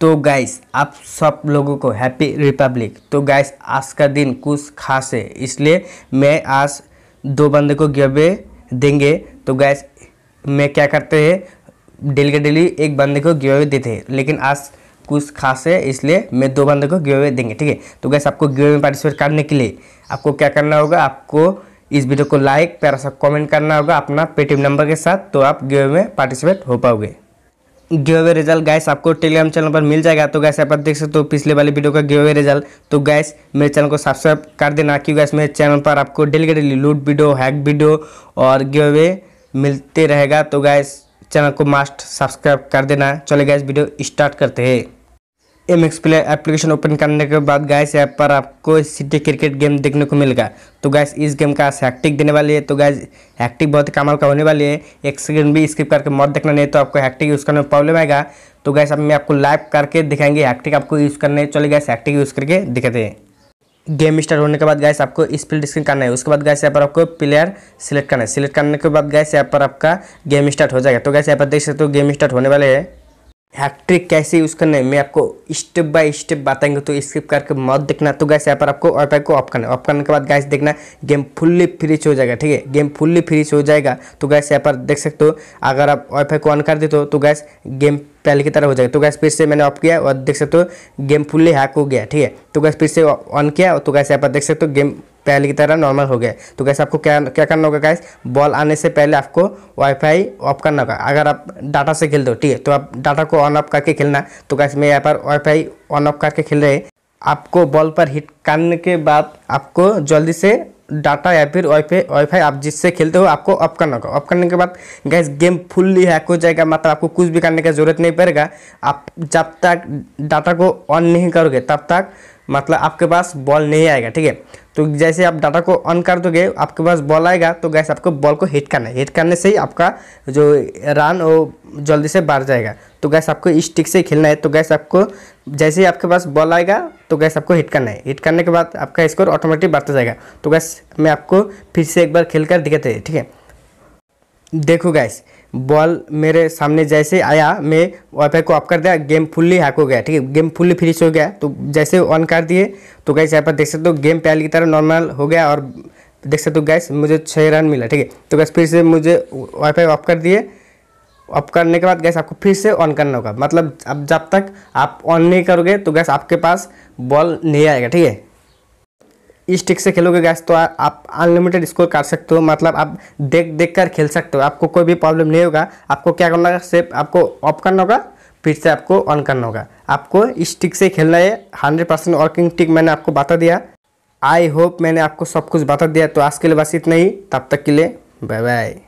तो गाइस आप सब लोगों को हैप्पी रिपब्लिक तो गाइस आज का दिन कुछ खास है इसलिए मैं आज दो बंदे को गिवे देंगे तो गाइस मैं क्या करते हैं डेली के डेली एक बंदे को गिवे देते हैं लेकिन आज कुछ खास है इसलिए मैं दो बंदे को गिवे देंगे ठीक है तो गैस आपको गिवे में पार्टिसिपेट करने के लिए आपको क्या करना होगा आपको इस वीडियो को लाइक प्यारा सा कमेंट करना होगा अपना पेटीएम नंबर के साथ तो आप गिवे में पार्टिसिपेट हो पाओगे गिव अवे रिजल्ट गैस आपको टेलीग्राम चैनल पर मिल जाएगा तो गैस यहाँ पर देख सकते हो पिछले वाले वीडियो का गिव अवे रिजल्ट तो गैस मेरे चैनल को सब्सक्राइब कर देना क्योंकि गैस मेरे चैनल पर आपको डेली के डेली लूट वीडियो हैक वीडियो और गिव अवे मिलते रहेगा तो गैस चैनल को मास्ट सब्सक्राइब कर देना चले गैस वीडियो स्टार्ट करते हैं M X play application open करने के बाद गैस ऐप पर आपको सिटी क्रिकेट गेम देखने को मिलेगा तो गैस इस गेम का हैक्टिक देने वाली है तो गैस हैक्टिक बहुत कमाल का होने वाली है एक सेकंड भी स्किप करके मत देखना नहीं तो आपको हैक्टिक यूज़ करने में प्रॉब्लम आएगा तो गैस अब मैं आपको लाइव करके दिखाएंगे हैक्टिक आपको यूज़ करने चले गैस हैक्टिक यूज़ करके दिखाते हैं गेम स्टार्ट होने के बाद गैस आपको स्प्लिट स्क्रीन करना है उसके बाद गैस यहाँ पर आपको प्लेयर सिलेक्ट करना है सिलेक्ट करने के बाद गैस यहाँ पर आपका गेम स्टार्ट हो जाएगा तो गैस यहाँ पर देख सकते हो गेम स्टार्ट होने वाले है हैट्रिक कैसे यूज़ करना है मैं आपको स्टेप बाय स्टेप बताएंगे तो स्किप करके मत देखना तो गैस यहाँ पर आपको वाईफाई को ऑफ करना है ऑफ करने के बाद गैस देखना गेम फुल्ली फ्रिज हो जाएगा ठीक है गेम फुल्ली फ्रिज हो जाएगा तो गैस यहाँ पर देख सकते हो अगर आप वाईफाई को ऑन कर देते हो तो गैस गेम पहले की तरह हो जाएगा तो गैस फिर से मैंने ऑफ किया और देख सकते हो गेम फुल्ली हैक हो गया ठीक है तो गैस फिर से ऑन किया तो गैस यहाँ पर देख सकते हो गेम पहले की तरह नॉर्मल हो गया तो गैस आपको क्या क्या करना होगा गैस बॉल आने से पहले आपको वाईफाई ऑफ करना होगा अगर आप डाटा से खेल दो ठीक है तो आप डाटा को ऑन ऑफ करके खेलना तो गैस मैं यहाँ पर वाईफाई ऑन ऑफ करके खेल रहे आपको बॉल पर हिट करने के बाद आपको जल्दी से डाटा या फिर वाईफाई वाईफाई आप जिससे खेलते हो आपको अप करना होगा अप करने के बाद गैस गेम फुल्ली हैक हो जाएगा मतलब आपको कुछ भी करने की ज़रूरत नहीं पड़ेगा आप जब तक डाटा को ऑन नहीं करोगे तब तक मतलब आपके पास बॉल नहीं आएगा ठीक है तो जैसे आप डाटा को ऑन कर दोगे आपके पास बॉल आएगा तो गैस आपको बॉल को हिट करना है हिट करने से ही आपका जो रन वो जल्दी से बाहर जाएगा तो गैस आपको स्टिक से खेलना है तो गैस आपको जैसे ही आपके पास बॉल आएगा तो गैस आपको हिट करना है हिट करने के बाद आपका स्कोर ऑटोमेटिक बढ़ता जाएगा तो गैस मैं आपको फिर से एक बार खेल कर दिखाते ठीक है देखो गैस बॉल मेरे सामने जैसे आया मैं वाईफाई को ऑफ कर दिया गेम फुल्ली हैक हो गया ठीक है गेम फुल्ली फिनिश हो गया तो जैसे ऑन कर दिए तो गैस यहाँ पर देख सकते हो गेम पहले की तरह नॉर्मल हो गया और देख सकते हो गैस मुझे छः रन मिला ठीक है तो गैस फिर से मुझे वाईफाई ऑफ कर दिए ऑफ करने के बाद गैस आपको फिर से ऑन करना होगा मतलब अब जब तक आप ऑन नहीं करोगे तो गैस आपके पास बॉल नहीं आएगा ठीक है स्टिक से खेलोगे गैस तो आ, आप अनलिमिटेड स्कोर कर सकते हो मतलब आप देख देख कर खेल सकते हो आपको कोई भी प्रॉब्लम नहीं होगा आपको क्या करना होगा सिर्फ आपको ऑफ करना होगा फिर से आपको ऑन करना होगा आपको स्टिक से खेलना है हंड्रेड परसेंट वर्किंग टिक मैंने आपको बता दिया आई होप मैंने आपको सब कुछ बता दिया तो आज के लिए बस इतना ही तब तक के लिए बाय बाय